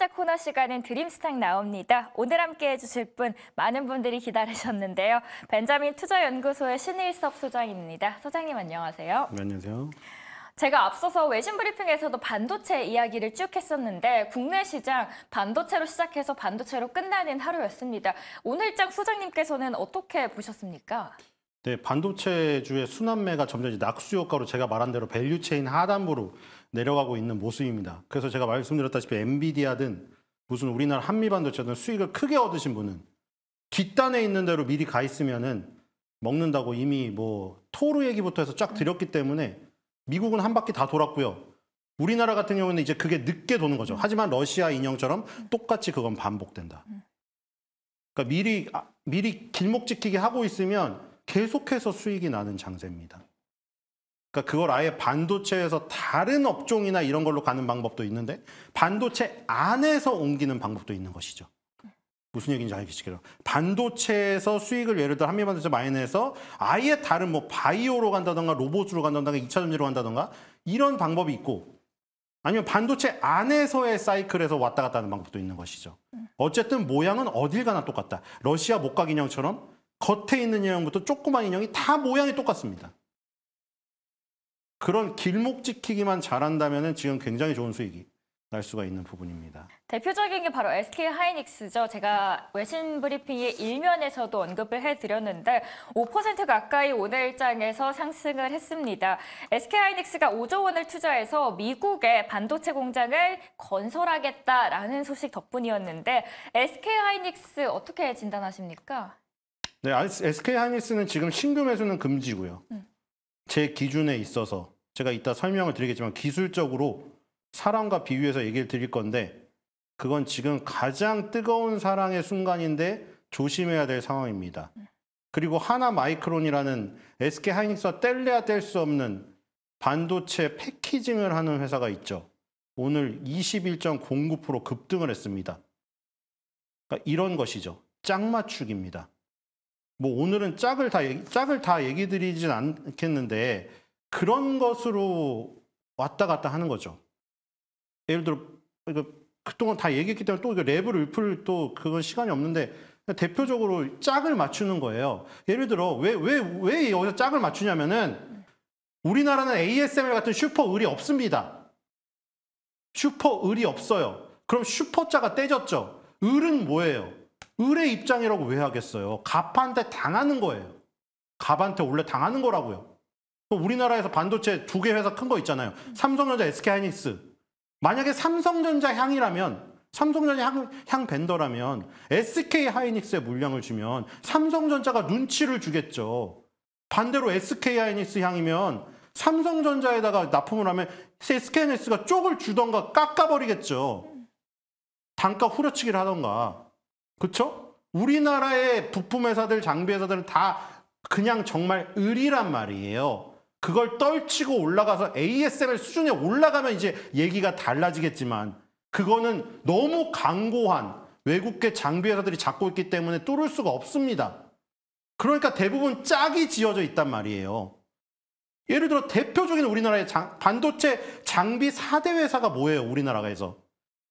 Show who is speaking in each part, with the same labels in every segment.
Speaker 1: 번째 코너 시간은 드림스탁 나옵니다. 오늘 함께 해주실 분 많은 분들이 기다리셨는데요. 벤자민 투자연구소의 신일섭 소장입니다. 소장님 안녕하세요. 네, 안녕하세요. 제가 앞서서 외신 브리핑에서도 반도체 이야기를 쭉 했었는데 국내 시장 반도체로 시작해서 반도체로 끝나는 하루였습니다. 오늘장 소장님께서는 어떻게 보셨습니까?
Speaker 2: 네, 반도체주의 순환매가 점점 낙수 효과로 제가 말한 대로 밸류체인 하단부로 내려가고 있는 모습입니다. 그래서 제가 말씀드렸다시피 엔비디아든 무슨 우리나라 한미반도체든 수익을 크게 얻으신 분은 뒷단에 있는 대로 미리 가 있으면은 먹는다고 이미 뭐 토르 얘기부터 해서 쫙 드렸기 때문에 미국은 한 바퀴 다 돌았고요. 우리나라 같은 경우는 이제 그게 늦게 도는 거죠. 하지만 러시아 인형처럼 똑같이 그건 반복된다. 그러니까 미리 아, 미리 길목 지키게 하고 있으면 계속해서 수익이 나는 장세입니다. 그러니까 그걸 아예 반도체에서 다른 업종이나 이런 걸로 가는 방법도 있는데 반도체 안에서 옮기는 방법도 있는 것이죠. 무슨 얘기인지 알겠시죠 반도체에서 수익을 예를 들어 한미반도체 마이너에서 아예 다른 뭐 바이오로 간다던가 로봇으로 간다던가 2차 전지로 간다던가 이런 방법이 있고 아니면 반도체 안에서의 사이클에서 왔다 갔다 하는 방법도 있는 것이죠. 어쨌든 모양은 어딜 가나 똑같다. 러시아 목각 인형처럼 겉에 있는 인형부터 조그만 인형이 다 모양이 똑같습니다. 그런 길목 지키기만 잘한다면 지금 굉장히 좋은 수익이 날 수가 있는 부분입니다.
Speaker 1: 대표적인 게 바로 SK 하이닉스죠. 제가 외신 브리핑의 일면에서도 언급을 해드렸는데 5% 가까이 오늘장에서 상승을 했습니다. SK 하이닉스가 5조 원을 투자해서 미국의 반도체 공장을 건설하겠다라는 소식 덕분이었는데 SK 하이닉스 어떻게 진단하십니까?
Speaker 2: 네, SK 하이닉스는 지금 신규 매수는 금지고요. 음. 제 기준에 있어서 제가 이따 설명을 드리겠지만 기술적으로 사랑과 비유해서 얘기를 드릴 건데 그건 지금 가장 뜨거운 사랑의 순간인데 조심해야 될 상황입니다. 음. 그리고 하나 마이크론이라는 SK 하이닉스와 뗄래야 뗄 수 없는 반도체 패키징을 하는 회사가 있죠. 오늘 21.09% 급등을 했습니다. 그러니까 이런 것이죠. 짝맞추기입니다. 뭐 오늘은 짝을 다 얘기, 짝을 다 얘기 드리진 않겠는데 그런 것으로 왔다 갔다 하는 거죠. 예를 들어 그동안 다 얘기했기 때문에 또 랩을 읊을 또 그건 시간이 없는데 대표적으로 짝을 맞추는 거예요. 예를 들어 왜 왜 왜 여기서 짝을 맞추냐면은 우리나라는 a s m r 같은 슈퍼 을이 없습니다. 슈퍼 을이 없어요. 그럼 슈퍼자가 떼졌죠. 을은 뭐예요? 을의 입장이라고 왜 하겠어요? 갑한테 당하는 거예요. 갑한테 원래 당하는 거라고요. 우리나라에서 반도체 두 개 회사 큰 거 있잖아요. 삼성전자, SK하이닉스. 만약에 삼성전자 향이라면 삼성전자 향, 향 벤더라면 SK하이닉스에 물량을 주면 삼성전자가 눈치를 주겠죠. 반대로 SK하이닉스 향이면 삼성전자에다가 납품을 하면 SK하이닉스가 쪽을 주던가 깎아버리겠죠. 단가 후려치기를 하던가. 그렇죠? 우리나라의 부품 회사들, 장비 회사들은 다 그냥 정말 을이란 말이에요. 그걸 떨치고 올라가서 ASML 수준에 올라가면 이제 얘기가 달라지겠지만 그거는 너무 강고한 외국계 장비 회사들이 잡고 있기 때문에 뚫을 수가 없습니다. 그러니까 대부분 짝이 지어져 있단 말이에요. 예를 들어 대표적인 우리나라의 장, 반도체 장비 4대 회사가 뭐예요? 우리나라에서.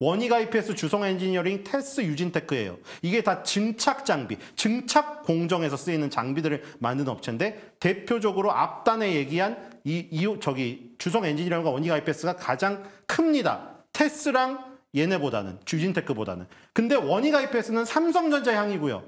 Speaker 2: 원익 IPS 주성 엔지니어링 테스 유진테크예요. 이게 다 증착 장비, 증착 공정에서 쓰이는 장비들을 만든 업체인데 대표적으로 앞단에 얘기한 이, 이 저기 주성 엔지니어링과 원익 IPS가 가장 큽니다. 테스랑 얘네보다는 주진테크보다는. 근데 원익 IPS는 삼성전자 향이고요.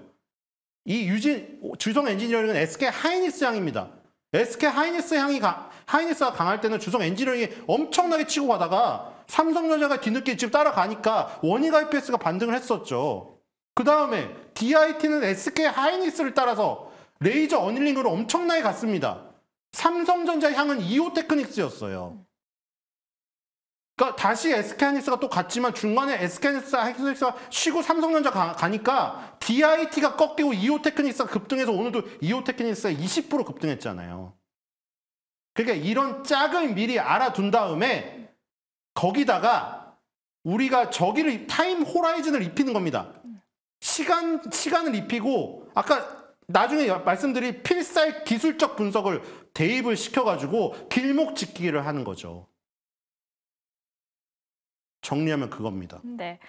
Speaker 2: 이 유진 주성 엔지니어링은 SK 하이닉스 향입니다. SK 하이닉스 향이 가, 하이닉스가 강할 때는 주성 엔지니어링이 엄청나게 치고 가다가 삼성전자가 뒤늦게 지금 따라가니까 원익 IPS가 반등을 했었죠. 그 다음에 DIT는 SK 하이닉스를 따라서 레이저 어닐링으로 엄청나게 갔습니다. 삼성전자 향은 이오 테크닉스였어요. 그러니까 다시 SK 하이닉스가 또 갔지만 중간에 SK 하이닉스가 쉬고 삼성전자 가, 니까 DIT가 꺾이고 이오 테크닉스가 급등해서 오늘도 이오 테크닉스가 20% 급등했잖아요. 그러니까 이런 짝을 미리 알아둔 다음에 거기다가 우리가 저기를 타임 호라이즌을 입히는 겁니다. 시간 시간을 입히고 아까 나중에 말씀드린 필살 기술적 분석을 대입을 시켜가지고 길목 짓기를 하는 거죠. 정리하면 그겁니다.
Speaker 1: 네.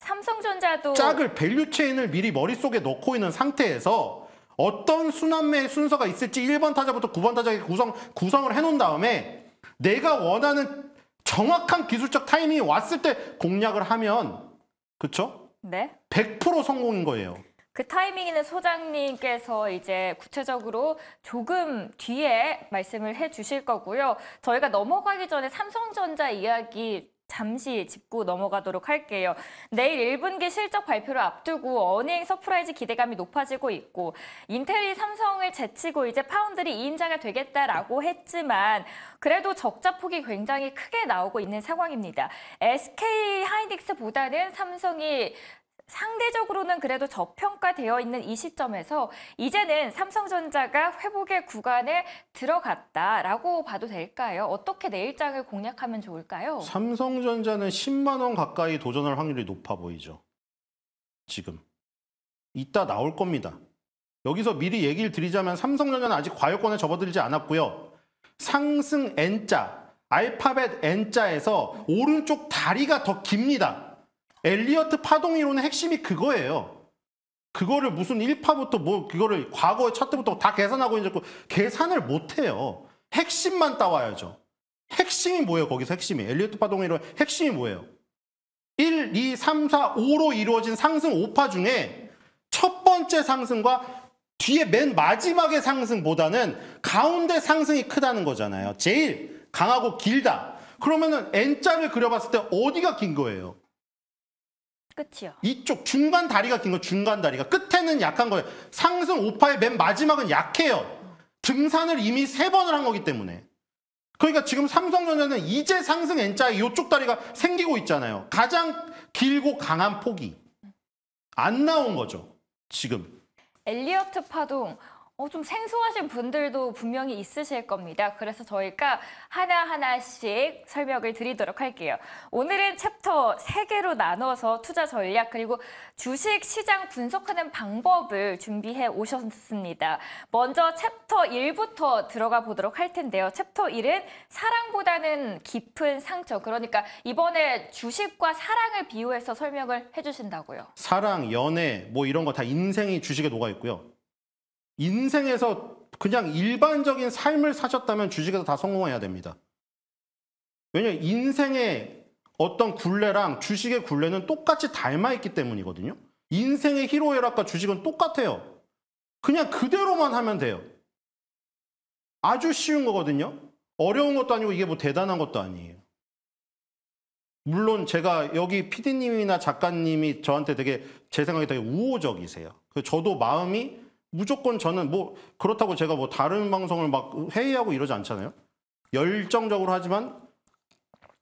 Speaker 1: 삼성전자도 짝을
Speaker 2: 밸류 체인을 미리 머릿속에 넣고 있는 상태에서 어떤 순환매의 순서가 있을지 1번 타자부터 9번 타자에 구성, 구성을 해놓은 다음에 내가 원하는 정확한 기술적 타이밍이 왔을 때 공략을 하면 그렇죠? 네. 100% 성공인 거예요.
Speaker 1: 그 타이밍에는 소장님께서 이제 구체적으로 조금 뒤에 말씀을 해 주실 거고요. 저희가 넘어가기 전에 삼성전자 이야기 잠시 짚고 넘어가도록 할게요. 내일 1분기 실적 발표를 앞두고 어닝 서프라이즈 기대감이 높아지고 있고 인텔이 삼성을 제치고 이제 파운드리 2인자가 되겠다라고 했지만 그래도 적자폭이 굉장히 크게 나오고 있는 상황입니다. SK 하이닉스보다는 삼성이 상대적으로는 그래도 저평가되어 있는 이 시점에서 이제는 삼성전자가 회복의 구간에 들어갔다라고 봐도 될까요? 어떻게 내일장을 공략하면 좋을까요?
Speaker 2: 삼성전자는 10만 원 가까이 도전할 확률이 높아 보이죠. 지금. 이따 나올 겁니다. 여기서 미리 얘기를 드리자면 삼성전자는 아직 과열권에 접어들지 않았고요. 상승 N자, 알파벳 N자에서 오른쪽 다리가 더 깁니다. 엘리어트 파동 이론의 핵심이 그거예요. 그거를 무슨 1파부터 뭐 그거를 과거의 차트부터 다 계산하고 있는 그 계산을 못 해요. 핵심만 따와야죠. 핵심이 뭐예요? 거기서 핵심이. 엘리어트 파동 이론 의 핵심이 뭐예요? 1, 2, 3, 4, 5로 이루어진 상승 5파 중에 첫 번째 상승과 뒤에 맨 마지막의 상승보다는 가운데 상승이 크다는 거잖아요. 제일 강하고 길다. 그러면은 N자를 그려봤을 때 어디가 긴 거예요? 끝이요. 이쪽 중간 다리가 긴 거 중간 다리가 끝에는 약한 거예요. 상승 오파의 맨 마지막은 약해요. 등산을 이미 세 번을 한 거기 때문에. 그러니까 지금 삼성전자는 이제 상승 N자에 이쪽 다리가 생기고 있잖아요. 가장 길고 강한 폭이 안 나온 거죠. 지금.
Speaker 1: 엘리어트 파동 어, 좀 생소하신 분들도 분명히 있으실 겁니다. 그래서 저희가 하나하나씩 설명을 드리도록 할게요. 오늘은 챕터 3개로 나눠서 투자 전략 그리고 주식 시장 분석하는 방법을 준비해 오셨습니다. 먼저 챕터 1부터 들어가 보도록 할 텐데요. 챕터 1은 사랑보다는 깊은 상처. 그러니까 이번에 주식과 사랑을 비유해서 설명을 해주신다고요.
Speaker 2: 사랑, 연애 뭐 이런 거 다 인생이 주식에 녹아 있고요. 인생에서 그냥 일반적인 삶을 사셨다면 주식에서 다 성공해야 됩니다. 왜냐하면 인생의 어떤 굴레랑 주식의 굴레는 똑같이 닮아있기 때문이거든요. 인생의 희로애락과 주식은 똑같아요. 그냥 그대로만 하면 돼요. 아주 쉬운 거거든요. 어려운 것도 아니고 이게 뭐 대단한 것도 아니에요. 물론 제가 여기 피디님이나 작가님이 저한테 되게 제 생각에 되게 우호적이세요. 저도 마음이 무조건 저는 뭐 그렇다고 제가 뭐 다른 방송을 막 회의하고 이러지 않잖아요. 열정적으로 하지만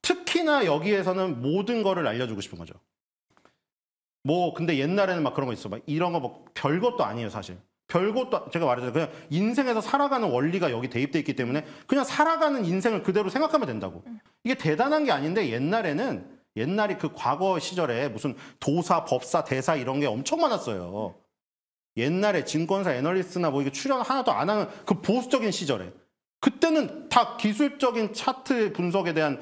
Speaker 2: 특히나 여기에서는 모든 거를 알려주고 싶은 거죠. 뭐 근데 옛날에는 막 그런 거 있어. 막 이런 거 뭐 별것도 아니에요, 사실. 별것도 제가 말했잖 그냥 인생에서 살아가는 원리가 여기 대입돼 있기 때문에 그냥 살아가는 인생을 그대로 생각하면 된다고. 음. 이게 대단한 게 아닌데 옛날에는 옛날이 그 과거 시절에 무슨 도사, 법사, 대사 이런 게 엄청 많았어요. 옛날에 증권사 애널리스트나 뭐 이게 출연 하나도 안 하는 그 보수적인 시절에 그때는 다 기술적인 차트 분석에 대한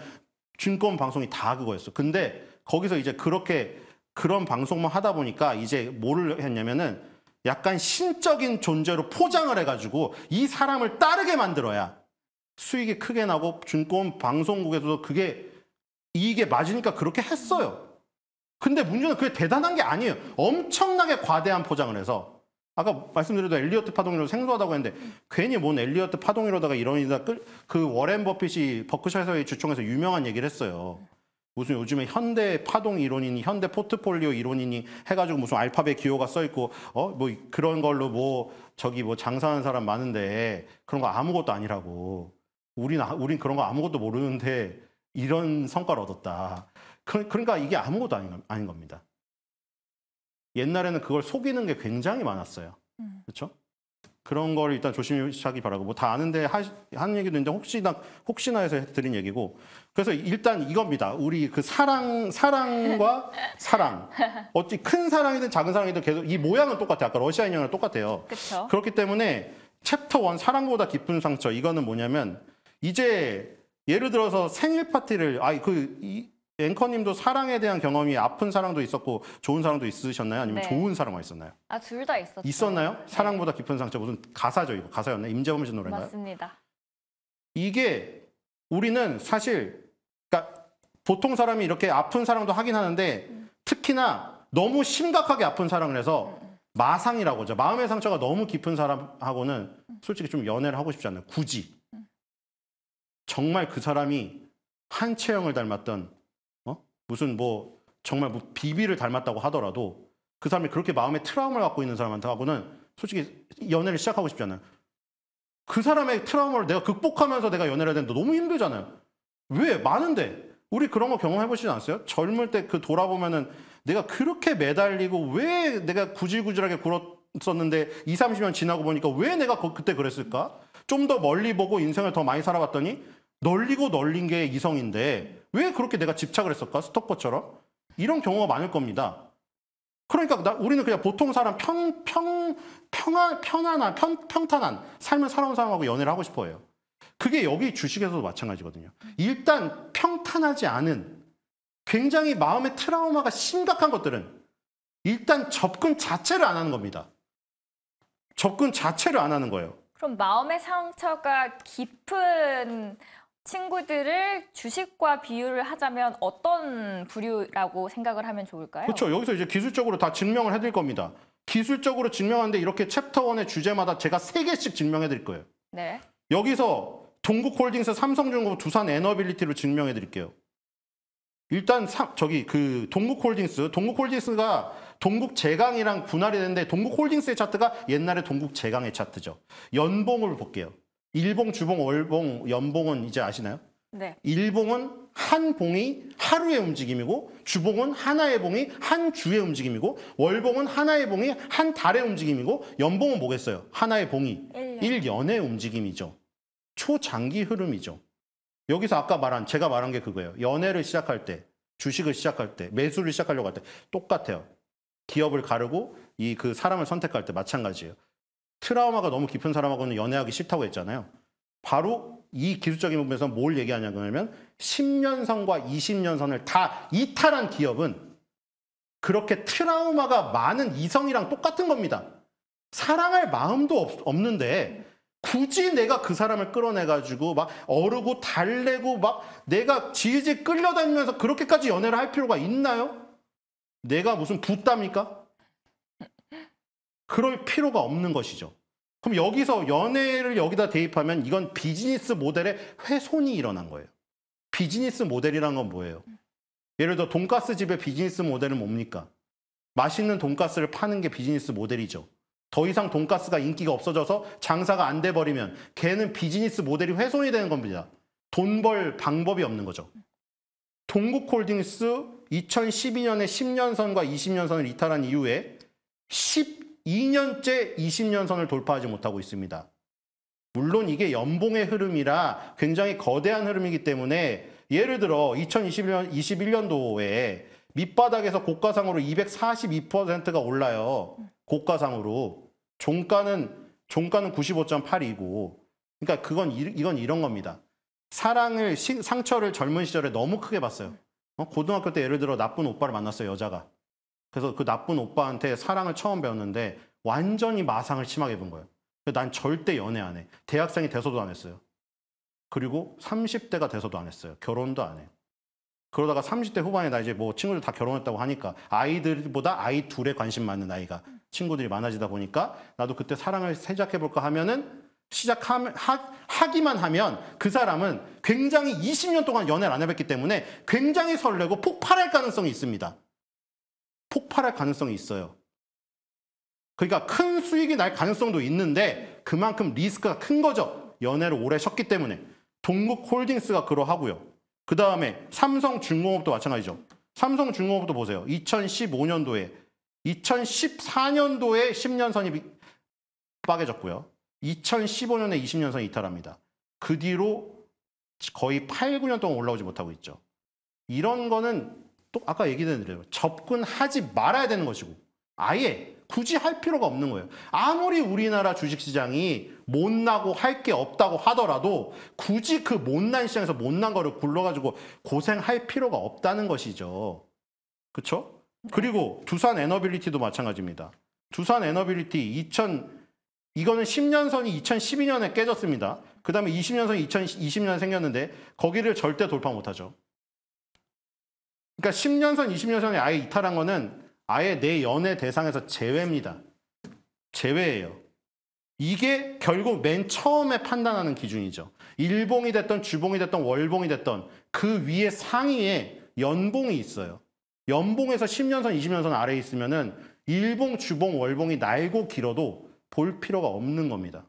Speaker 2: 증권 방송이 다 그거였어. 근데 거기서 이제 그렇게 그런 방송만 하다 보니까 이제 뭐를 했냐면은 약간 신적인 존재로 포장을 해가지고 이 사람을 따르게 만들어야 수익이 크게 나고 증권 방송국에서도 그게 이익에 맞으니까 그렇게 했어요. 근데 문제는 그게 대단한 게 아니에요. 엄청나게 과대한 포장을 해서 아까 말씀드렸던 엘리어트 파동이로 라 생소하다고 했는데 괜히 뭔 엘리어트 파동이라다가 이러니다 그 워렌 버핏이 버크셔에서의 주총에서 유명한 얘기를 했어요. 무슨 요즘에 현대 파동 이론이니 현대 포트폴리오 이론이니 해가지고 무슨 알파벳 기호가 써있고 어뭐 그런 걸로 뭐 저기 뭐 장사하는 사람 많은데 그런 거 아무것도 아니라고 우린 아, 우린 그런 거 아무것도 모르는데 이런 성과를 얻었다. 그, 러니까 이게 아무것도 아닌, 아닌 겁니다. 옛날에는 그걸 속이는 게 굉장히 많았어요. 음. 그렇죠? 그런 걸 일단 조심하기 바라고 뭐 다 아는데 하, 는 얘기도 있는데 혹시나 혹시나 해서 드린 얘기고 그래서 일단 이겁니다 우리 그 사랑 사랑과 사랑 어찌 큰 사랑이든 작은 사랑이든 계속 이 모양은 똑같아요 아까 러시아 인형이랑 똑같아요 그쵸? 그렇기 때문에 챕터 원 사랑보다 깊은 상처 이거는 뭐냐면 이제 예를 들어서 생일 파티를 아이 그 앵커님도 사랑에 대한 경험이 아픈 사랑도 있었고 좋은 사랑도 있으셨나요? 아니면 네. 좋은 사랑만 있었나요?
Speaker 1: 아둘 다 있었죠.
Speaker 2: 있었나요? 네. 사랑보다 깊은 상처 무슨 가사죠 이거 가사였나요? 임재범 씨 노래인가요? 맞습니다. 이게 우리는 사실 그러니까 보통 사람이 이렇게 아픈 사랑도 하긴 하는데 음. 특히나 너무 심각하게 아픈 사랑을 해서 음. 음. 마상이라고 하죠. 마음의 상처가 너무 깊은 사람하고는 음. 솔직히 좀 연애를 하고 싶지 않아요. 굳이. 음. 정말 그 사람이 한채영을 닮았던 무슨 뭐 정말 뭐 비비를 닮았다고 하더라도 그 사람이 그렇게 마음의 트라우마를 갖고 있는 사람한테 하고는 솔직히 연애를 시작하고 싶지 않아요. 그 사람의 트라우마를 내가 극복하면서 내가 연애를 해야 되는데 너무 힘들잖아요. 왜? 많은데. 우리 그런 거 경험해 보시지 않았어요? 젊을 때 그 돌아보면은 내가 그렇게 매달리고 왜 내가 구질구질하게 굴었었는데 2, 30년 지나고 보니까 왜 내가 그때 그랬을까? 좀 더 멀리 보고 인생을 더 많이 살아봤더니 널리고 널린 게 이성인데 왜 그렇게 내가 집착을 했을까? 스토커처럼? 이런 경우가 많을 겁니다. 그러니까 나, 우리는 그냥 보통 사람 평, 평, 평안, 편안한, 평, 평탄한 삶을 살아온 사람하고 연애를 하고 싶어 해요. 그게 여기 주식에서도 마찬가지거든요. 일단 평탄하지 않은 굉장히 마음의 트라우마가 심각한 것들은 일단 접근 자체를 안 하는 겁니다. 접근 자체를 안 하는 거예요. 그럼
Speaker 1: 마음의 상처가 깊은 친구들을 주식과 비유를 하자면 어떤 부류라고 생각을 하면 좋을까요? 그렇죠.
Speaker 2: 여기서 이제 기술적으로 다 증명을 해드릴 겁니다. 기술적으로 증명하는데 이렇게 챕터 원의 주제마다 제가 세개씩 증명해드릴 거예요. 네. 여기서 동국홀딩스, 삼성중공, 업 두산에너빌리티로 증명해드릴게요. 일단 사, 저기 그 동국홀딩스, 동국홀딩스가 동국제강이랑 분할이 되는데 동국홀딩스의 차트가 옛날에 동국제강의 차트죠. 연봉을 볼게요. 일봉, 주봉, 월봉, 연봉은 이제 아시나요? 네. 일봉은 한 봉이 하루의 움직임이고 주봉은 하나의 봉이 한 주의 움직임이고 월봉은 하나의 봉이 한 달의 움직임이고 연봉은 뭐겠어요? 하나의 봉이 1년. 의 움직임이죠. 초장기 흐름이죠. 여기서 아까 말한 제가 말한 게 그거예요. 연애를 시작할 때 주식을 시작할 때 매수를 시작하려고 할 때 똑같아요. 기업을 가르고 이 그 사람을 선택할 때 마찬가지예요. 트라우마가 너무 깊은 사람하고는 연애하기 싫다고 했잖아요. 바로 이 기술적인 부분에서 뭘 얘기하냐면 10년선과 20년선을 다 이탈한 기업은 그렇게 트라우마가 많은 이성이랑 똑같은 겁니다. 사랑할 마음도 없, 는데 굳이 내가 그 사람을 끌어내가지고 막 어르고 달래고 막 내가 질질 끌려다니면서 그렇게까지 연애를 할 필요가 있나요? 내가 무슨 붓답니까? 그럴 필요가 없는 것이죠. 그럼 여기서 연애를 여기다 대입하면 이건 비즈니스 모델의 훼손이 일어난 거예요. 비즈니스 모델이란 건 뭐예요? 예를 들어 돈가스 집의 비즈니스 모델은 뭡니까? 맛있는 돈가스를 파는 게 비즈니스 모델이죠. 더 이상 돈가스가 인기가 없어져서 장사가 안 돼버리면 걔는 비즈니스 모델이 훼손이 되는 겁니다. 돈 벌 방법이 없는 거죠. 동국홀딩스 2012년에 10년선과 20년선을 이탈한 이후에 10 2년째 20년선을 돌파하지 못하고 있습니다. 물론 이게 연봉의 흐름이라 굉장히 거대한 흐름이기 때문에 예를 들어 2021년, 21년도에 밑바닥에서 고가상으로 242%가 올라요. 고가상으로. 종가는 종가는 95.8이고. 그러니까 그건 이건 이런 겁니다. 사랑을 상처를 젊은 시절에 너무 크게 봤어요. 어, 고등학교 때 예를 들어 나쁜 오빠를 만났어요, 여자가. 그래서 그 나쁜 오빠한테 사랑을 처음 배웠는데 완전히 마상을 심하게 입은 거예요. 난 절대 연애 안 해. 대학생이 돼서도 안 했어요. 그리고 30대가 돼서도 안 했어요. 결혼도 안 해. 그러다가 30대 후반에 나 이제 뭐 친구들 다 결혼했다고 하니까 아이들보다 아이 둘에 관심 많은 나이가 음. 친구들이 많아지다 보니까 나도 그때 사랑을 시작해볼까 하면은 시작하면 하, 기만 하면 그 사람은 굉장히 20년 동안 연애를 안 해봤기 때문에 굉장히 설레고 폭발할 가능성이 있습니다. 폭발할 가능성이 있어요. 그러니까 큰 수익이 날 가능성도 있는데 그만큼 리스크가 큰 거죠. 연애를 오래 쉬었기 때문에. 동국 홀딩스가 그러하고요. 그 다음에 삼성중공업도 마찬가지죠. 삼성중공업도 보세요. 2015년도에 2014년도에 10년 선이 빠개졌고요. 2015년에 20년 선이 이탈합니다. 그 뒤로 거의 8, 9년 동안 올라오지 못하고 있죠. 이런 거는 또 아까 얘기된 대로 접근하지 말아야 되는 것이고 아예 굳이 할 필요가 없는 거예요. 아무리 우리나라 주식시장이 못나고 할 게 없다고 하더라도 굳이 그 못난 시장에서 못난 거를 굴러가지고 고생할 필요가 없다는 것이죠. 그렇죠? 그리고 두산 에너빌리티도 마찬가지입니다. 두산 에너빌리티 2000 이거는 10년 선이 2012년에 깨졌습니다. 그 다음에 20년 선이 2020년 에 생겼는데 거기를 절대 돌파 못하죠. 그러니까 10년 선, 20년 선에 아예 이탈한 거는 아예 내 연애 대상에서 제외입니다. 제외예요. 이게 결국 맨 처음에 판단하는 기준이죠. 일봉이 됐던 주봉이 됐던 월봉이 됐던 그 위에 상위에 연봉이 있어요. 연봉에서 10년 선, 20년 선 아래에 있으면은 일봉, 주봉, 월봉이 날고 길어도 볼 필요가 없는 겁니다.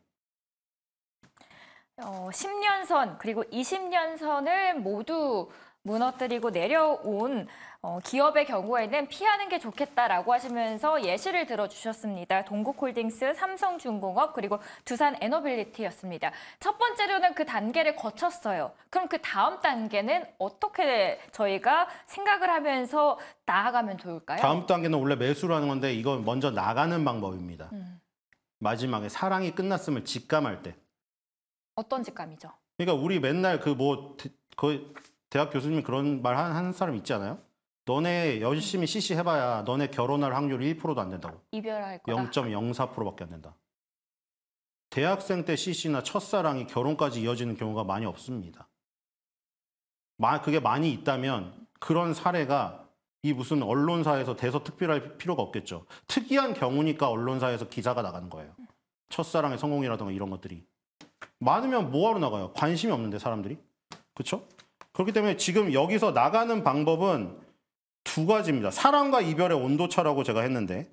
Speaker 1: 어, 10년 선 그리고 20년 선을 모두 무너뜨리고 내려온 어, 기업의 경우에는 피하는 게 좋겠다라고 하시면서 예시를 들어주셨습니다. 동국홀딩스, 삼성중공업, 그리고 두산에너빌리티였습니다. 첫 번째로는 그 단계를 거쳤어요. 그럼 그 다음 단계는 어떻게 저희가 생각을 하면서 나아가면 좋을까요? 다음
Speaker 2: 단계는 원래 매수를하는 건데 이건 먼저 나가는 방법입니다. 음. 마지막에 사랑이 끝났음을 직감할 때.
Speaker 1: 어떤 직감이죠?
Speaker 2: 그러니까 우리 맨날 그 뭐 거의... 그 대학 교수님이 그런 말 하는 사람 있지 않아요? 너네 열심히 CC 해봐야 너네 결혼할 확률이 1%도 안 된다고.
Speaker 1: 이별할 거다.
Speaker 2: 0.04%밖에 안 된다. 대학생 때 CC나 첫사랑이 결혼까지 이어지는 경우가 많이 없습니다. 그게 많이 있다면 그런 사례가 이 무슨 언론사에서 대서특필할 필요가 없겠죠. 특이한 경우니까 언론사에서 기사가 나가는 거예요. 첫사랑의 성공이라든가 이런 것들이. 많으면 뭐하러 나가요? 관심이 없는데 사람들이. 그렇죠? 그렇기 때문에 지금 여기서 나가는 방법은 두 가지입니다. 사랑과 이별의 온도차라고 제가 했는데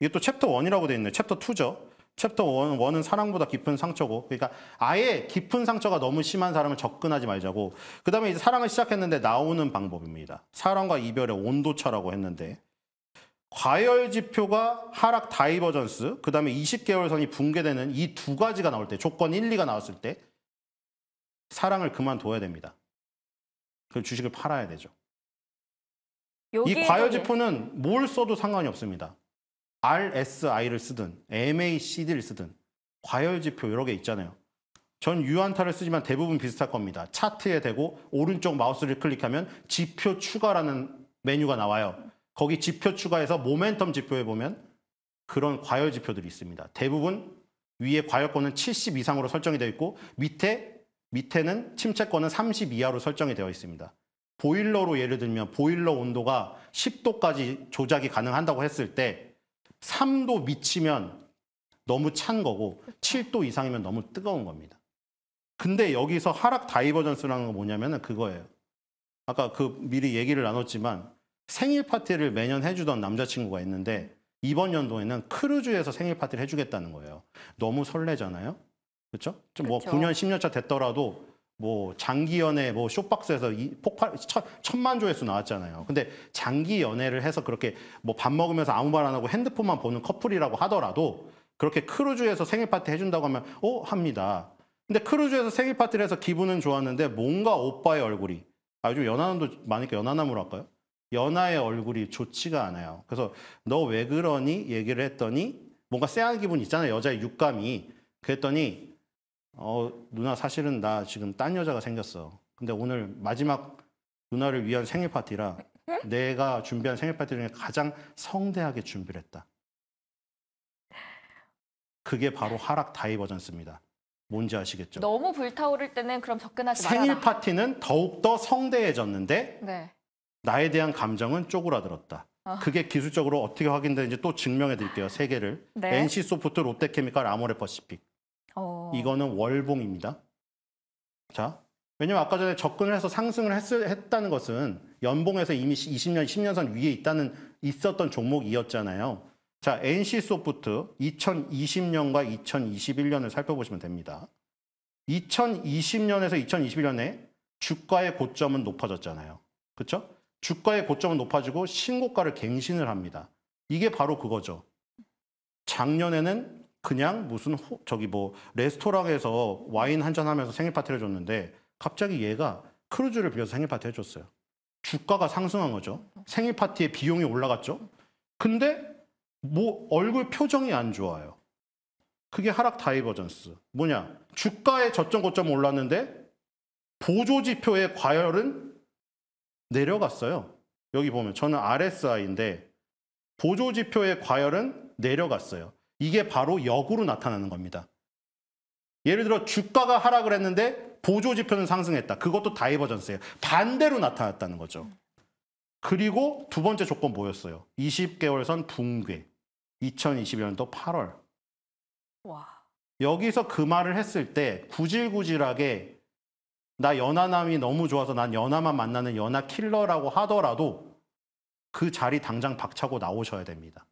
Speaker 2: 이게 또 챕터 1이라고 되어 있네요. 챕터 2죠. 챕터 1, 1은 사랑보다 깊은 상처고 그러니까 아예 깊은 상처가 너무 심한 사람을 접근하지 말자고 그 다음에 이제 사랑을 시작했는데 나오는 방법입니다. 사랑과 이별의 온도차라고 했는데 과열 지표가 하락 다이버전스 그 다음에 20개월 선이 붕괴되는 이 두 가지가 나올 때 조건 1, 2가 나왔을 때 사랑을 그만둬야 됩니다. 그 주식을 팔아야 되죠.
Speaker 1: 이 과열지표는
Speaker 2: 네. 뭘 써도 상관이 없습니다. RSI를 쓰든 MACD를 쓰든 과열지표 여러 개 있잖아요. 전 유한타를 쓰지만 대부분 비슷할 겁니다. 차트에 대고 오른쪽 마우스를 클릭하면 지표 추가라는 메뉴가 나와요. 거기 지표 추가에서 모멘텀 지표에 보면 그런 과열 지표들이 있습니다. 대부분 위에 과열권은 70 이상으로 설정이 되어 있고 밑에 밑에는 침체권은 30 이하로 설정이 되어 있습니다. 보일러로 예를 들면 보일러 온도가 10도까지 조작이 가능한다고 했을 때 3도 미치면 너무 찬 거고 7도 그렇죠. 이상이면 너무 뜨거운 겁니다. 근데 여기서 하락 다이버전스라는 건 뭐냐면 그거예요. 아까 그 미리 얘기를 나눴지만 생일 파티를 매년 해주던 남자친구가 있는데 이번 연도에는 크루즈에서 생일 파티를 해주겠다는 거예요. 너무 설레잖아요. 그렇죠? 좀뭐 9년 10년 차 됐더라도 뭐 장기 연애 뭐 쇼박스에서 이 폭발 첫, 천만 조회수 나왔잖아요. 근데 장기 연애를 해서 그렇게 뭐 밥 먹으면서 아무 말 안 하고 핸드폰만 보는 커플이라고 하더라도 그렇게 크루즈에서 생일 파티 해준다고 하면 어 합니다. 근데 크루즈에서 생일 파티를 해서 기분은 좋았는데 뭔가 오빠의 얼굴이 아 요즘 연하남도 많으니까 연하남으로 할까요? 연하의 얼굴이 좋지가 않아요. 그래서 너 왜 그러니 얘기를 했더니 뭔가 쎄한 기분 있잖아요. 여자의 육감이 그랬더니 어, 누나 사실은 나 지금 딴 여자가 생겼어. 근데 오늘 마지막 누나를 위한 생일 파티라 내가 준비한 생일 파티 중에 가장 성대하게 준비를 했다. 그게 바로 하락 다이버전스입니다. 뭔지 아시겠죠?
Speaker 1: 너무 불타오를 때는 그럼 접근하지 생일 말아라.
Speaker 2: 파티는 더욱더 성대해졌는데 네. 나에 대한 감정은 쪼그라들었다. 어. 그게 기술적으로 어떻게 확인되는지 또 증명해 드릴게요. 세 개를. 네. NC소프트, 롯데케미칼, 아모레퍼시픽. 이거는 월봉입니다. 자, 왜냐면 아까 전에 접근을 해서 상승을 했, 했다는 것은 연봉에서 이미 20년, 10년 선 위에 있다는 있었던 종목이었잖아요. 자, NC 소프트 2020년과 2021년을 살펴보시면 됩니다. 2020년에서 2021년에 주가의 고점은 높아졌잖아요. 그렇죠? 주가의 고점은 높아지고 신고가를 갱신을 합니다. 이게 바로 그거죠. 작년에는 그냥 무슨 호, 저기 뭐 레스토랑에서 와인 한 잔 하면서 생일 파티를 줬는데 갑자기 얘가 크루즈를 빌려서 생일 파티 해줬어요. 주가가 상승한 거죠. 생일 파티에 비용이 올라갔죠. 근데 뭐 얼굴 표정이 안 좋아요. 그게 하락 다이버전스. 뭐냐? 주가의 저점 고점 올랐는데 보조 지표의 과열은 내려갔어요. 여기 보면 저는 RSI인데 보조 지표의 과열은 내려갔어요. 이게 바로 역으로 나타나는 겁니다. 예를 들어 주가가 하락을 했는데 보조 지표는 상승했다. 그것도 다이버전스예요. 반대로 나타났다는 거죠. 그리고 두 번째 조건 뭐였어요? 20개월 선 붕괴. 2021년도 8월. 와. 여기서 그 말을 했을 때 구질구질하게 나 연하남이 너무 좋아서 난 연하만 만나는 연하 킬러라고 하더라도 그 자리 당장 박차고 나오셔야 됩니다.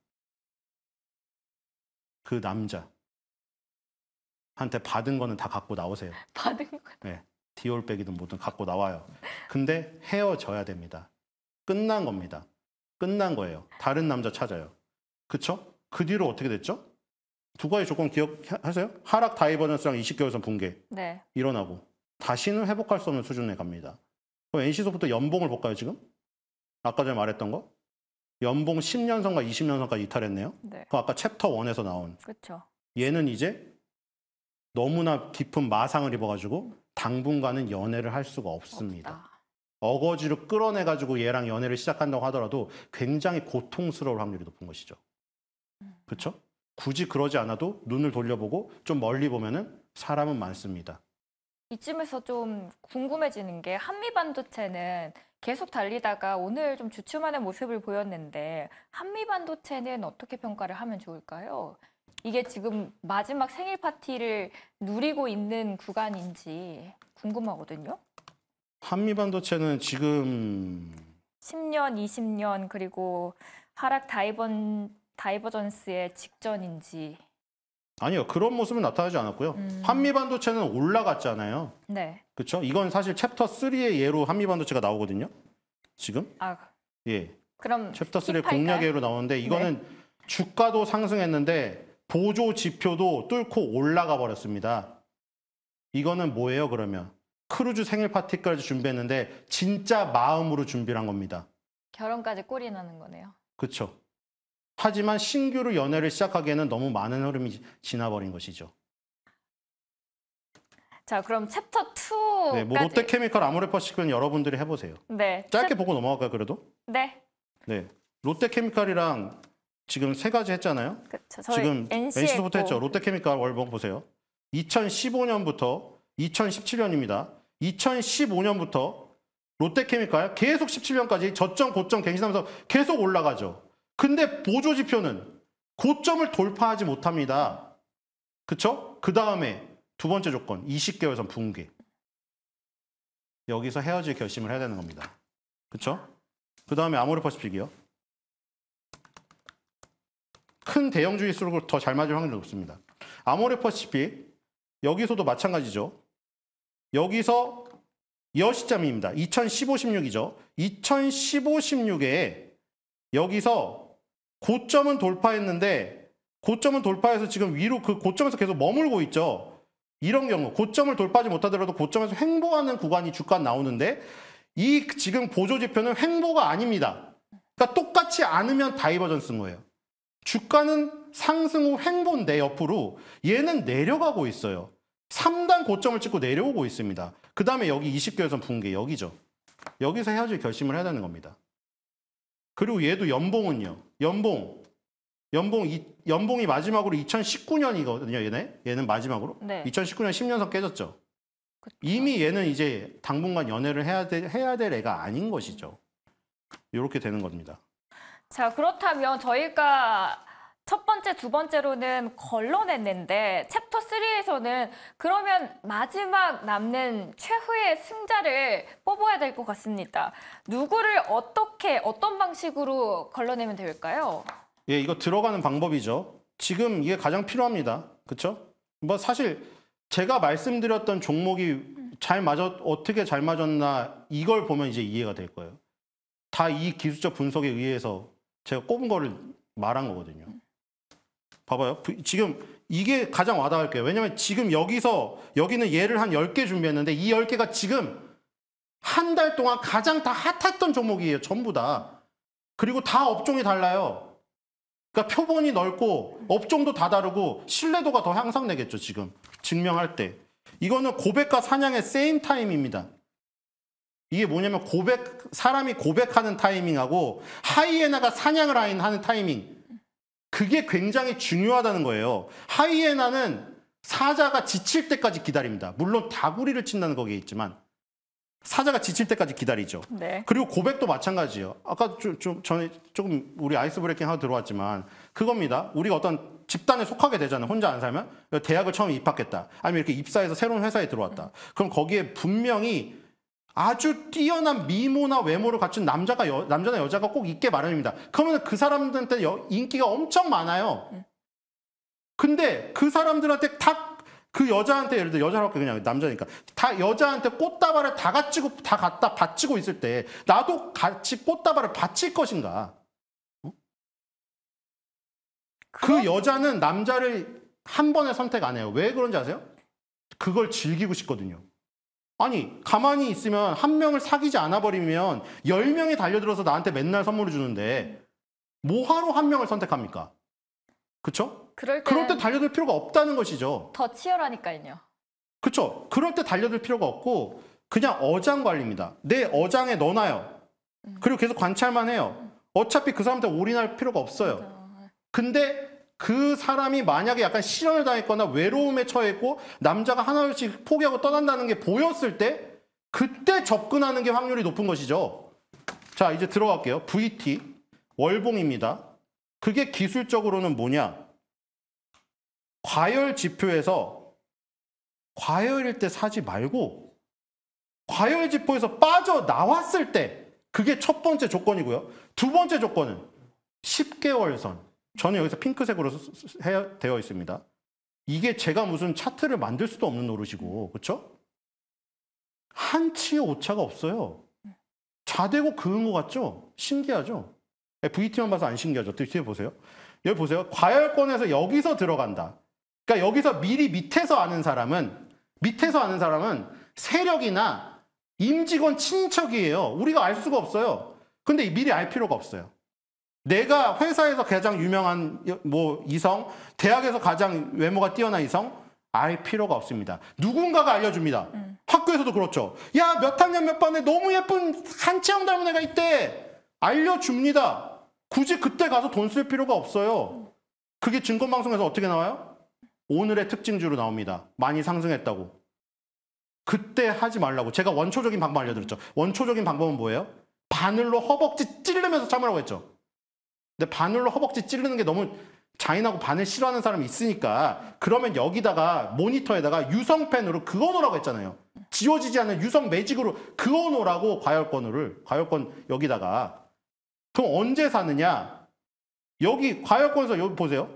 Speaker 2: 그 남자한테 받은 거는 다 갖고 나오세요. 받은 거? 네. 디올백이든 뭐든 갖고 나와요. 근데 헤어져야 됩니다. 끝난 겁니다. 끝난 거예요. 다른 남자 찾아요. 그쵸? 그 뒤로 어떻게 됐죠? 두 가지 조건 기억하세요? 하락 다이버전스랑 20개월선 붕괴 네. 일어나고 다시는 회복할 수 없는 수준에 갑니다. 그럼 NC소프트 연봉을 볼까요 지금? 아까 전에 말했던 거? 연봉 10년선과 20년선까지 이탈했네요. 네. 그 아까 챕터 1에서 나온. 그렇죠. 얘는 이제 너무나 깊은 마상을 입어가지고 당분간은 연애를 할 수가 없습니다. 없다. 어거지로 끌어내가지고 얘랑 연애를 시작한다고 하더라도 굉장히 고통스러울 확률이 높은 것이죠. 음. 그렇죠? 굳이 그러지 않아도 눈을 돌려보고 좀 멀리 보면은 사람은 많습니다.
Speaker 1: 이쯤에서 좀 궁금해지는 게 한미 반도체는 계속 달리다가 오늘 좀 주춤하는 모습을 보였는데 한미 반도체는 어떻게 평가를 하면 좋을까요? 이게 지금 마지막 생일 파티를 누리고 있는 구간인지 궁금하거든요.
Speaker 2: 한미 반도체는 지금
Speaker 1: 10년, 20년 그리고 하락 다이버, 다이버전스의 직전인지
Speaker 2: 아니요 그런 모습은 나타나지 않았고요. 음. 한미 반도체는 올라갔잖아요. 네. 그렇죠? 이건 사실 챕터 3의 예로 한미 반도체가 나오거든요. 지금? 아. 예.
Speaker 1: 그럼 챕터 3의 공략 예로
Speaker 2: 나오는데 네. 이거는 네. 주가도 상승했는데 보조 지표도 뚫고 올라가 버렸습니다. 이거는 뭐예요 그러면? 크루즈 생일 파티까지 준비했는데 진짜 마음으로 준비를 한 겁니다.
Speaker 1: 결혼까지 꼬리 나는 거네요.
Speaker 2: 그렇죠. 하지만 신규로 연애를 시작하기에는 너무 많은 흐름이 지나버린 것이죠.
Speaker 1: 자 그럼 챕터 2. 네, 뭐 롯데케미칼
Speaker 2: 아모레퍼시크는 여러분들이 해보세요.
Speaker 1: 네. 짧게
Speaker 2: 챕... 보고 넘어갈까요 그래도? 네. 네. 롯데케미칼이랑 지금 세 가지 했잖아요. 그쵸, 지금 NC부터 했죠. 롯데케미칼 월봉 보세요. 2015년부터 2017년입니다. 2015년부터 롯데케미칼 계속 17년까지 저점 고점 갱신하면서 계속 올라가죠. 근데 보조 지표는 고점을 돌파하지 못합니다. 그쵸? 그 다음에 두 번째 조건, 20개월선 붕괴. 여기서 헤어질 결심을 해야 되는 겁니다. 그쵸? 그 다음에 아모레퍼시픽이요. 큰 대형주일수록 더 잘 맞을 확률이 높습니다. 아모레퍼시픽, 여기서도 마찬가지죠. 여기서 여시점입니다. 2015-16이죠. 2015-16에 여기서 고점은 돌파했는데 고점은 돌파해서 지금 위로 그 고점에서 계속 머물고 있죠. 이런 경우 고점을 돌파하지 못하더라도 고점에서 횡보하는 구간이 주가 나오는데 이 지금 보조지표는 횡보가 아닙니다. 그러니까 똑같지 않으면 다이버전스 거예요 주가는 상승 후 횡보인데 옆으로 얘는 내려가고 있어요. 3단 고점을 찍고 내려오고 있습니다. 그 다음에 여기 20개선 에 붕괴 여기죠. 여기서 헤어질 결심을 해야 되는 겁니다. 그리고 얘도 연봉은요. 연봉. 연봉 이, 연봉이 마지막으로 2019년이거든요, 얘네. 얘는 마지막으로. 네. 2019년 10년선 깨졌죠. 그쵸. 이미 얘는 이제 당분간 연애를 해야 될, 해야 될 애가 아닌 것이죠. 이렇게 되는 겁니다.
Speaker 1: 자, 그렇다면 저희가 첫 번째, 두 번째로는 걸러냈는데 챕터 3에서는 그러면 마지막 남는 최후의 승자를 뽑아야 될 것 같습니다. 누구를 어떻게, 어떤 방식으로 걸러내면 될까요?
Speaker 2: 예, 이거 들어가는 방법이죠. 지금 이게 가장 필요합니다. 그렇죠? 뭐 사실 제가 말씀드렸던 종목이 잘 맞았, 어떻게 잘 맞았나 이걸 보면 이제 이해가 될 거예요. 다 이 기술적 분석에 의해서 제가 꼽은 거를 말한 거거든요. 봐봐요. 지금 이게 가장 와닿을 거예요. 왜냐면 하 지금 여기서 여기는 얘를 한 10개 준비했는데 이 10개가 지금 한 달 동안 가장 다 핫했던 종목이에요. 전부 다. 그리고 다 업종이 달라요. 그러니까 표본이 넓고 업종도 다 다르고 신뢰도가 더 향상되겠죠. 지금 증명할 때. 이거는 고백과 사냥의 세임 타임입니다. 이게 뭐냐면 고백 사람이 고백하는 타이밍하고 하이에나가 사냥을 하는 타이밍 그게 굉장히 중요하다는 거예요. 하이에나는 사자가 지칠 때까지 기다립니다. 물론 다구리를 친다는 거기에 있지만 사자가 지칠 때까지 기다리죠. 네. 그리고 고백도 마찬가지예요. 아까 좀, 좀 전에 조금 우리 아이스 브레이킹 하나 들어왔지만 그겁니다. 우리가 어떤 집단에 속하게 되잖아요. 혼자 안 살면 대학을 처음 입학했다. 아니면 이렇게 입사해서 새로운 회사에 들어왔다. 그럼 거기에 분명히 아주 뛰어난 미모나 외모를 갖춘 남자가 여, 남자나 여자가 꼭 있게 마련입니다. 그러면 그 사람들한테 여, 인기가 엄청 많아요. 네. 근데 그 사람들한테 다그 여자한테 예를 들어 여자라고 그냥 남자니까 다 여자한테 꽃다발을 다 갖지고 다 갖다 바치고 있을 때 나도 같이 꽃다발을 바칠 것인가? 어? 그 여자는 남자를 한 번에 선택 안 해요. 왜 그런지 아세요? 그걸 즐기고 싶거든요. 아니 가만히 있으면 한 명을 사귀지 않아 버리면 열명이 달려들어서 나한테 맨날 선물을 주는데 뭐하러 한 명을 선택합니까? 그쵸? 그럴, 그럴 때 달려들 필요가 없다는 것이죠.
Speaker 1: 더 치열하니까요.
Speaker 2: 그쵸? 그럴 때 달려들 필요가 없고 그냥 어장 관리입니다. 내 어장에 넣어놔요. 음. 그리고 계속 관찰만 해요. 음. 어차피 그 사람한테 올인할 필요가 없어요. 근데 그 사람이 만약에 약간 실현을 당했거나 외로움에 처했고 남자가 하나둘씩 포기하고 떠난다는 게 보였을 때 그때 접근하는 게 확률이 높은 것이죠. 자 이제 들어갈게요. VT 월봉입니다. 그게 기술적으로는 뭐냐? 과열 지표에서 과열일 때 사지 말고 과열 지표에서 빠져나왔을 때 그게 첫 번째 조건이고요. 두 번째 조건은 10개월 선. 저는 여기서 핑크색으로 되어 있습니다. 이게 제가 무슨 차트를 만들 수도 없는 노릇이고 그렇죠? 한 치의 오차가 없어요. 자대고 그은 것 같죠? 신기하죠? 예, VT만 봐서 안 신기하죠? 뒤에 보세요. 여기 보세요. 과열권에서 여기서 들어간다. 그러니까 여기서 미리 밑에서 아는 사람은 밑에서 아는 사람은 세력이나 임직원 친척이에요. 우리가 알 수가 없어요. 근데 미리 알 필요가 없어요. 내가 회사에서 가장 유명한 뭐 이성, 대학에서 가장 외모가 뛰어난 이성 알 필요가 없습니다. 누군가가 알려줍니다. 음. 학교에서도 그렇죠. 야, 몇 학년 몇 반에 너무 예쁜 한채영 닮은 애가 있대. 알려줍니다. 굳이 그때 가서 돈 쓸 필요가 없어요. 그게 증권방송에서 어떻게 나와요? 오늘의 특징주로 나옵니다. 많이 상승했다고. 그때 하지 말라고. 제가 원초적인 방법 알려드렸죠. 원초적인 방법은 뭐예요? 바늘로 허벅지 찌르면서 참으라고 했죠. 근데 바늘로 허벅지 찌르는 게 너무 잔인하고 바늘 싫어하는 사람이 있으니까 그러면 여기다가 모니터에다가 유성펜으로 그어놓으라고 했잖아요. 지워지지 않는 유성 매직으로 그어놓으라고 과열권을 과열권 여기다가 그럼 언제 사느냐? 여기 과열권서 여기 보세요.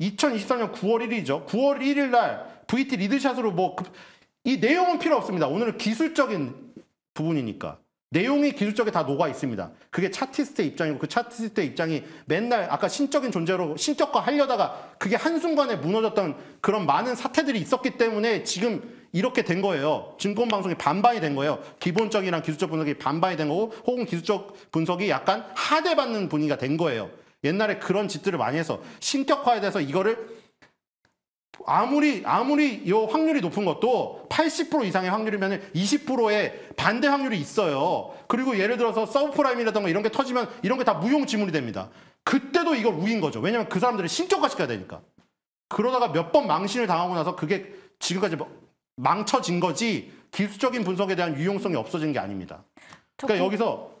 Speaker 2: 2023년 9월 1일이죠. 9월 1일 날 VT 리드샷으로 뭐이 그, 내용은 필요 없습니다. 오늘은 기술적인 부분이니까. 내용이 기술적에 다 녹아 있습니다. 그게 차티스트의 입장이고 그 차티스트의 입장이 맨날 아까 신적인 존재로 신격화 하려다가 그게 한순간에 무너졌던 그런 많은 사태들이 있었기 때문에 지금 이렇게 된 거예요. 증권방송이 반반이 된 거예요. 기본적이랑 기술적 분석이 반반이 된 거고 혹은 기술적 분석이 약간 하대받는 분위기가 된 거예요. 옛날에 그런 짓들을 많이 해서 신격화에 대해서 이거를 아무리 아무리 요 확률이 높은 것도 80% 이상의 확률이면 20%의 반대 확률이 있어요. 그리고 예를 들어서 서브프라임이라든가 이런 게 터지면 이런 게 다 무용지물이 됩니다. 그때도 이걸 우인 거죠. 왜냐면 하그 사람들을 신격화시켜야 되니까. 그러다가 몇 번 망신을 당하고 나서 그게 지금까지 뭐 망쳐진 거지 기술적인 분석에 대한 유용성이 없어진 게 아닙니다. 그러니까 그 여기서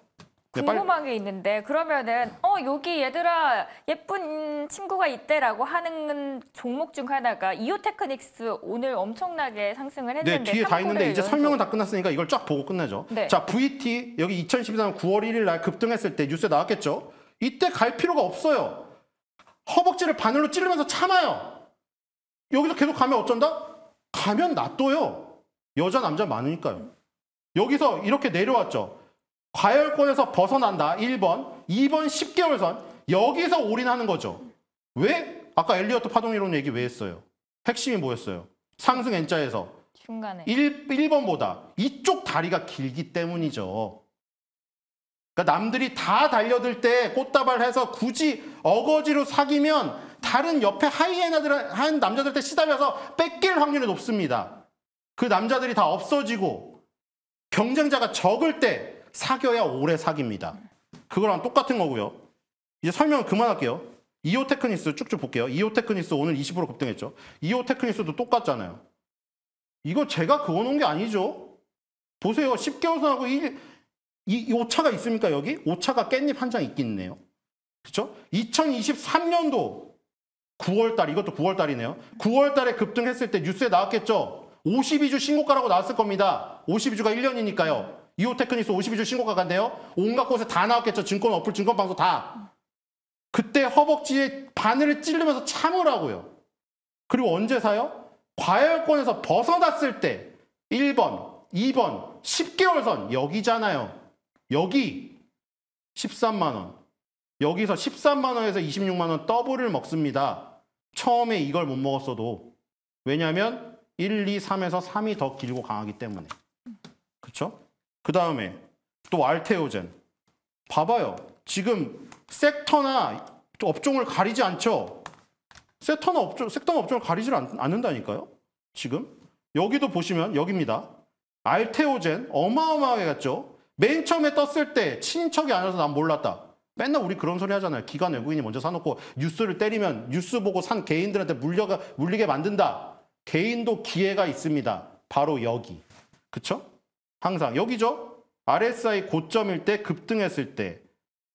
Speaker 2: 네, 궁금한
Speaker 1: 게 있는데 그러면은 어 여기 얘들아 예쁜 친구가 있대라고 하는 종목 중 하나가 이오테크닉스 오늘 엄청나게 상승을 네, 했는데 네, 뒤에 다 있는데 이제 설명은
Speaker 2: 다 끝났으니까 이걸 쫙 보고 끝내죠. 네. 자 VT 여기 2013년 9월 1일 날 급등했을 때 뉴스에 나왔겠죠. 이때 갈 필요가 없어요. 허벅지를 바늘로 찌르면서 참아요. 여기서 계속 가면 어쩐다? 가면 놔둬요. 여자 남자 많으니까요. 여기서 이렇게 내려왔죠. 과열권에서 벗어난다. 1번. 2번 10개월 선. 여기서 올인하는 거죠. 왜? 아까 엘리어트 파동 이론 얘기 왜 했어요? 핵심이 뭐였어요? 상승 N자에서 중간에 1, 1번보다 이쪽 다리가 길기 때문이죠. 그러니까 남들이 다 달려들 때 꽃다발 해서 굳이 어거지로 사귀면 다른 옆에 하이에나들 한 남자들한테 시달려서 뺏길 확률이 높습니다. 그 남자들이 다 없어지고 경쟁자가 적을 때 사겨야 오래 사깁니다. 그거랑 똑같은 거고요. 이제 설명 그만할게요. 이오 테크니스 쭉쭉 볼게요. 이오 테크니스 오늘 20% 급등했죠. 이오 테크니스도 똑같잖아요. 이거 제가 그어놓은 게 아니죠. 보세요. 10개월 선하고 1, 이, 이 오차가 있습니까 여기? 오차가 깻잎 한 장있겠네요 그렇죠? 2023년도 9월달 이것도 9월달이네요. 9월달에 급등했을 때 뉴스에 나왔겠죠. 52주 신고가라고 나왔을 겁니다. 52주가 1년이니까요. 이오테크니스 52주 신고가 간대요. 온갖 곳에 다 나왔겠죠. 증권 어플, 증권 방송 다. 그때 허벅지에 바늘을 찌르면서 참으라고요. 그리고 언제 사요? 과열권에서 벗어났을 때 1번, 2번, 10개월 선 여기잖아요. 여기 13만 원. 여기서 13만 원에서 26만 원 더블을 먹습니다. 처음에 이걸 못 먹었어도 왜냐하면 1, 2, 3에서 3이 더 길고 강하기 때문에 그렇죠? 그 다음에 또 알테오젠. 봐봐요. 지금 섹터나 업종을 가리지 않죠. 섹터나 업종, 섹터나 업종을 가리지 않, 는다니까요 지금 여기도 보시면 여기입니다. 알테오젠 어마어마하게 갔죠. 맨 처음에 떴을 때 친척이 아니라서 난 몰랐다. 맨날 우리 그런 소리 하잖아요. 기관 외국인이 먼저 사놓고 뉴스를 때리면 뉴스 보고 산 개인들한테 물려가, 물리게 만든다. 개인도 기회가 있습니다. 바로 여기. 그쵸? 항상 여기죠. RSI 고점일 때 급등했을 때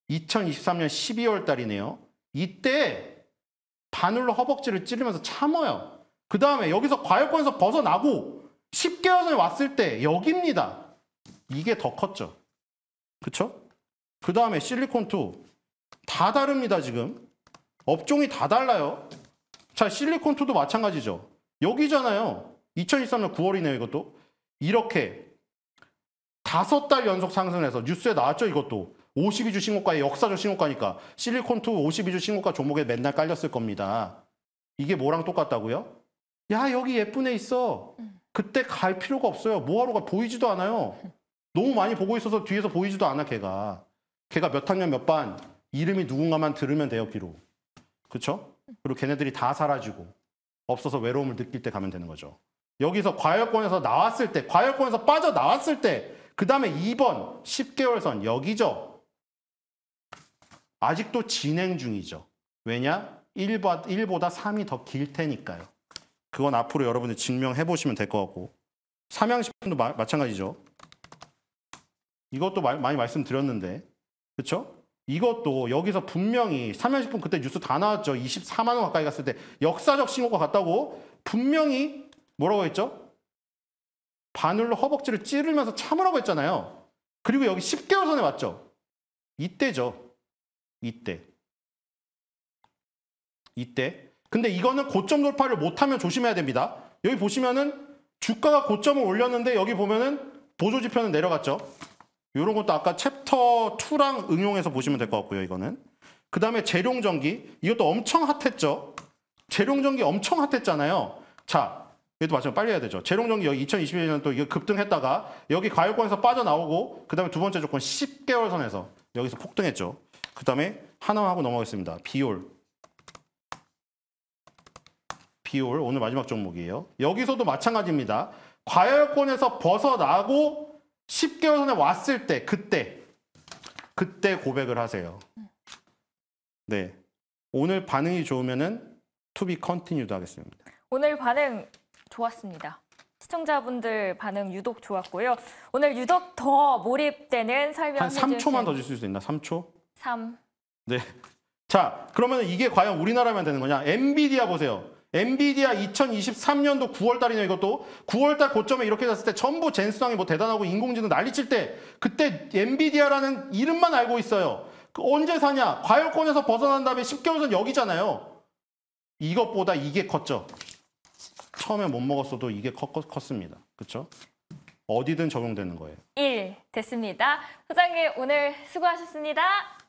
Speaker 2: 2023년 12월 달이네요. 이때 바늘로 허벅지를 찌르면서 참아요. 그 다음에 여기서 과열권에서 벗어나고 10개월 전에 왔을 때 여기입니다. 이게 더 컸죠. 그쵸? 그 다음에 실리콘2 다 다릅니다 지금. 업종이 다 달라요. 자 실리콘2도 마찬가지죠. 여기잖아요. 2023년 9월이네요 이것도. 이렇게 다섯 달 연속 상승해서 뉴스에 나왔죠 이것도 52주 신고가의 역사적 신고가니까 실리콘2 52주 신고가 종목에 맨날 깔렸을 겁니다. 이게 뭐랑 똑같다고요? 야 여기 예쁜 애 있어. 그때 갈 필요가 없어요. 뭐하러 가 보이지도 않아요. 너무 많이 보고 있어서 뒤에서 보이지도 않아 걔가. 걔가 몇 학년 몇 반 이름이 누군가만 들으면 돼요 기록. 그렇죠? 그리고 걔네들이 다 사라지고 없어서 외로움을 느낄 때 가면 되는 거죠. 여기서 과열권에서 나왔을 때 과열권에서 빠져나왔을 때그 다음에 2번 10개월 선 여기죠. 아직도 진행 중이죠. 왜냐? 1보다, 1보다 3이 더 길 테니까요. 그건 앞으로 여러분들 증명해 보시면 될 것 같고 삼양식편도 마, 마찬가지죠. 이것도 마, 많이 말씀드렸는데 그렇죠? 이것도 여기서 분명히 삼양식품 그때 뉴스 다 나왔죠. 24만 원 가까이 갔을 때 역사적 신호가 같다고 분명히 뭐라고 했죠? 바늘로 허벅지를 찌르면서 참으라고 했잖아요. 그리고 여기 10개월 선에 왔죠. 이때죠. 이때. 이때. 근데 이거는 고점 돌파를 못하면 조심해야 됩니다. 여기 보시면은 주가가 고점을 올렸는데 여기 보면은 보조지표는 내려갔죠. 이런 것도 아까 챕터 2랑 응용해서 보시면 될 것 같고요. 이거는. 그 다음에 재룡전기. 이것도 엄청 핫했죠. 재룡전기 엄청 핫했잖아요. 자, 얘도 마찬가지 빨리 해야 되죠. 재롱전리 여기 2021년 또 이게 급등했다가 여기 과열권에서 빠져나오고 그 다음에 두 번째 조건 10개월 선에서 여기서 폭등했죠. 그 다음에 하나 하고 넘어가겠습니다. 비올. 비올 오늘 마지막 종목이에요. 여기서도 마찬가지입니다. 과열권에서 벗어나고 10개월 선에 왔을 때 그때 그때 고백을 하세요. 네. 오늘 반응이 좋으면은 투비 컨티뉴드 하겠습니다.
Speaker 1: 오늘 반응 좋았습니다. 시청자분들 반응 유독 좋았고요. 오늘 유독 더 몰입되는 설명 한 3초만 더
Speaker 2: 주실 수 있나? 3초? 3. 네. 자, 그러면 이게 과연 우리나라면 되는 거냐? 엔비디아 보세요. 엔비디아 2023년도 9월달이냐 이것도 9월달 고점에 이렇게 잤을 때 전부 젠수랑이 뭐 대단하고 인공지능 난리칠 때 그때 엔비디아라는 이름만 알고 있어요. 그 언제 사냐? 과열권에서 벗어난 다음에 10개월 전 여기잖아요. 이것보다 이게 컸죠. 처음에 못 먹었어도 이게 컸, 컸습니다. 그렇죠? 어디든 적용되는 거예요.
Speaker 1: 1 됐습니다. 소장님 오늘 수고하셨습니다.